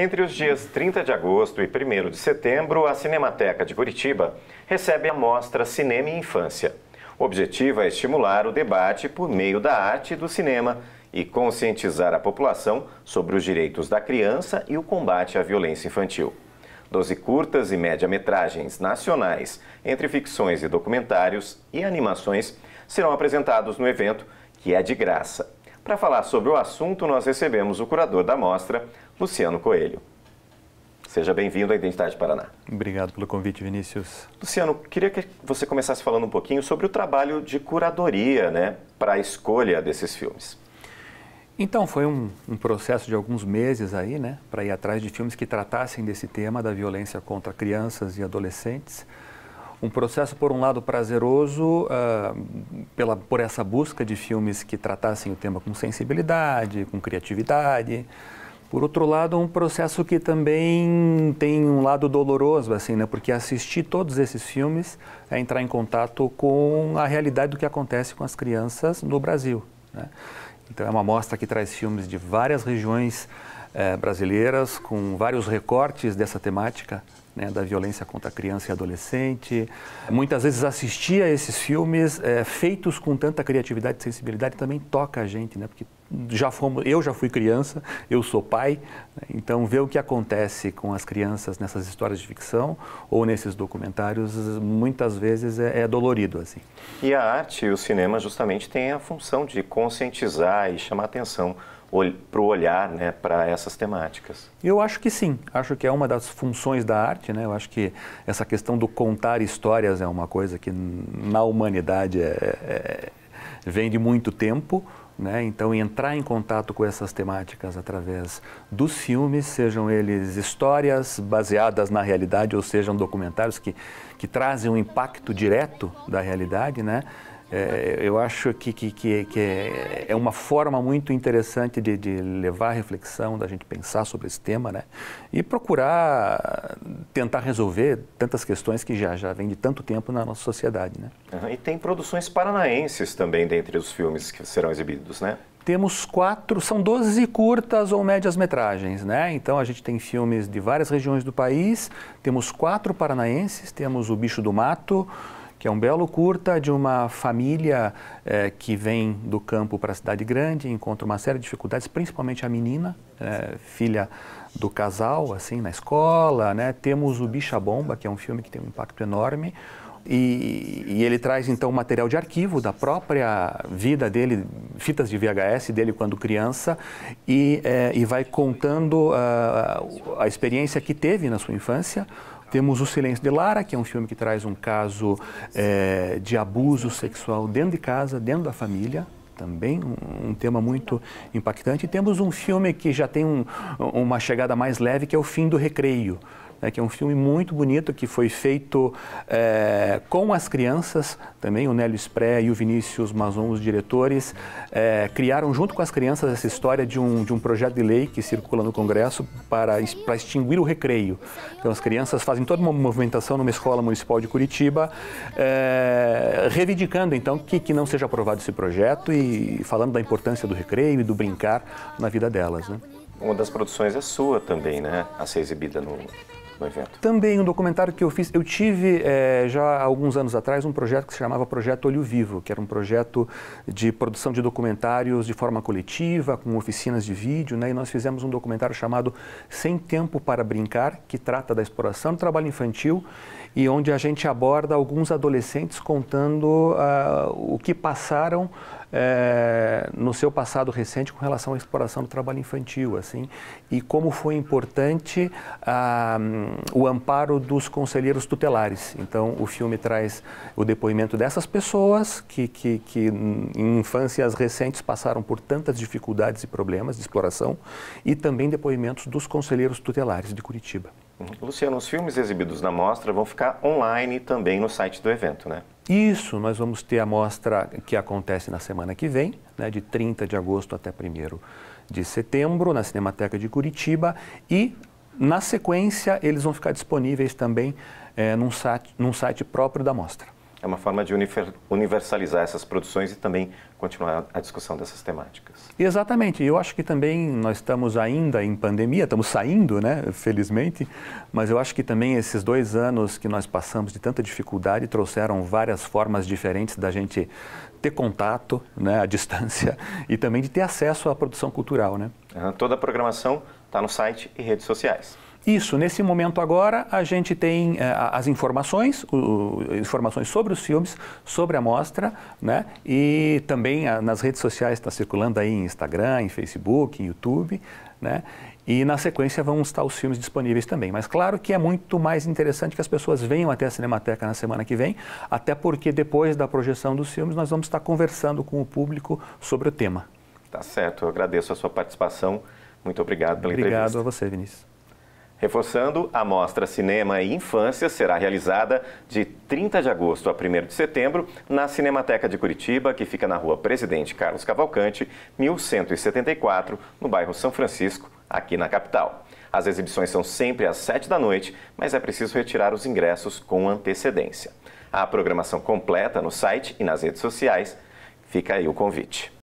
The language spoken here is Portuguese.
Entre os dias 30 de agosto e 1 de setembro, a Cinemateca de Curitiba recebe a mostra Cinema e Infância. O objetivo é estimular o debate por meio da arte e do cinema e conscientizar a população sobre os direitos da criança e o combate à violência infantil. Doze curtas e média-metragens nacionais, entre ficções e documentários e animações, serão apresentados no evento, que é de graça para falar sobre o assunto, nós recebemos o curador da mostra, Luciano Coelho. Seja bem-vindo à Identidade Paraná. Obrigado pelo convite, Vinícius. Luciano, queria que você começasse falando um pouquinho sobre o trabalho de curadoria né, para a escolha desses filmes. Então, foi um, um processo de alguns meses aí, né, para ir atrás de filmes que tratassem desse tema da violência contra crianças e adolescentes. Um processo, por um lado, prazeroso uh, pela, por essa busca de filmes que tratassem o tema com sensibilidade, com criatividade. Por outro lado, um processo que também tem um lado doloroso, assim, né? Porque assistir todos esses filmes é entrar em contato com a realidade do que acontece com as crianças no Brasil. Né? Então, é uma mostra que traz filmes de várias regiões eh, brasileiras, com vários recortes dessa temática né, da violência contra criança e adolescente. Muitas vezes assistir a esses filmes é, feitos com tanta criatividade e sensibilidade também toca a gente, né? Porque já fomos, eu já fui criança, eu sou pai, né, então ver o que acontece com as crianças nessas histórias de ficção ou nesses documentários muitas vezes é, é dolorido assim. E a arte e o cinema justamente têm a função de conscientizar e chamar atenção para o olhar né, para essas temáticas. Eu acho que sim, acho que é uma das funções da arte, né? eu acho que essa questão do contar histórias é uma coisa que na humanidade é, é, é, vem de muito tempo, né? Então, entrar em contato com essas temáticas através dos filmes, sejam eles histórias baseadas na realidade ou sejam documentários que, que trazem um impacto direto da realidade, né? É, eu acho que, que, que, que é, uma forma muito interessante de, de, levar a reflexão, da gente pensar sobre esse tema, né? E procurar tentar resolver tantas questões que já, já vem de tanto tempo na nossa sociedade, né? Uhum. E tem produções paranaenses também dentre os filmes que serão exibidos, né? Temos quatro, são 12 curtas ou médias metragens, né? Então a gente tem filmes de várias regiões do país, temos quatro paranaenses, temos O Bicho do Mato, que é um belo curta de uma família eh, que vem do campo para a cidade grande, encontra uma série de dificuldades, principalmente a menina, eh, filha do casal, assim, na escola, né? Temos o Bicha Bomba, que é um filme que tem um impacto enorme, e, e, ele traz então material de arquivo da própria vida dele, fitas de VHS dele quando criança, e, é, e vai contando uh, a experiência que teve na sua infância, temos O Silêncio de Lara, que é um filme que traz um caso é, de abuso sexual dentro de casa, dentro da família, também um, um, tema muito impactante. E temos um filme que já tem um, uma chegada mais leve, que é O Fim do Recreio né, que é um filme muito bonito, que foi feito é, com as crianças também, o Nélio Spré e o Vinícius Mazon, os diretores, é, criaram junto com as crianças essa história de um, de um projeto de lei que circula no Congresso para, para extinguir o recreio. Então as crianças fazem toda uma movimentação numa escola municipal de Curitiba, é, reivindicando então que, que não seja aprovado esse projeto e falando da importância do recreio e do brincar na vida delas. Né? Uma das produções é sua também, né? A ser exibida no, do evento? Também um documentário que eu fiz. Eu tive é, já há alguns anos atrás um projeto que se chamava Projeto Olho Vivo, que era um projeto de produção de documentários de forma coletiva, com oficinas de vídeo, né? E nós fizemos um documentário chamado Sem Tempo para Brincar, que trata da exploração do trabalho infantil e onde a gente aborda alguns adolescentes contando uh, o que passaram eh, no seu passado recente com relação à exploração do trabalho infantil, assim, e como foi importante ah, o amparo dos conselheiros tutelares. Então, o filme traz o depoimento dessas pessoas que, que, que em infâncias recentes passaram por tantas dificuldades e problemas de exploração, e também depoimentos dos conselheiros tutelares de Curitiba. Luciano, os filmes exibidos na mostra vão ficar online também no site do evento, né? Isso, nós vamos ter a mostra que acontece na semana que vem, né, de 30 de agosto até 1 de setembro, na Cinemateca de Curitiba. E, na sequência, eles vão ficar disponíveis também é, num, site, num site próprio da mostra é uma forma de universalizar essas produções e também continuar a discussão dessas temáticas. Exatamente. Eu acho que também nós estamos ainda em pandemia, estamos saindo, né, felizmente, mas eu acho que também esses dois anos que nós passamos de tanta dificuldade trouxeram várias formas diferentes da gente ter contato, né, à distância e também de ter acesso à produção cultural, né? Toda a programação está no site e redes sociais. Isso, nesse momento agora a gente tem uh, as informações, informações sobre os filmes, sobre a mostra, né? E também uh, nas redes sociais está circulando aí em Instagram, em Facebook, em YouTube, né? E na sequência vão estar os filmes disponíveis também. Mas claro que é muito mais interessante que as pessoas venham até a Cinemateca na semana que vem, até porque depois da projeção dos filmes nós vamos estar conversando com o público sobre o tema. Tá certo, eu agradeço a sua participação. Muito obrigado pela obrigado entrevista. Obrigado a você, Vinícius. Reforçando, a mostra Cinema e Infância será realizada de 30 de agosto a 1 de setembro na Cinemateca de Curitiba, que fica na rua Presidente Carlos Cavalcante, 1174, no bairro São Francisco, aqui na capital. As exibições são sempre às 7 da noite, mas é preciso retirar os ingressos com antecedência. A programação completa no site e nas redes sociais. Fica aí o convite.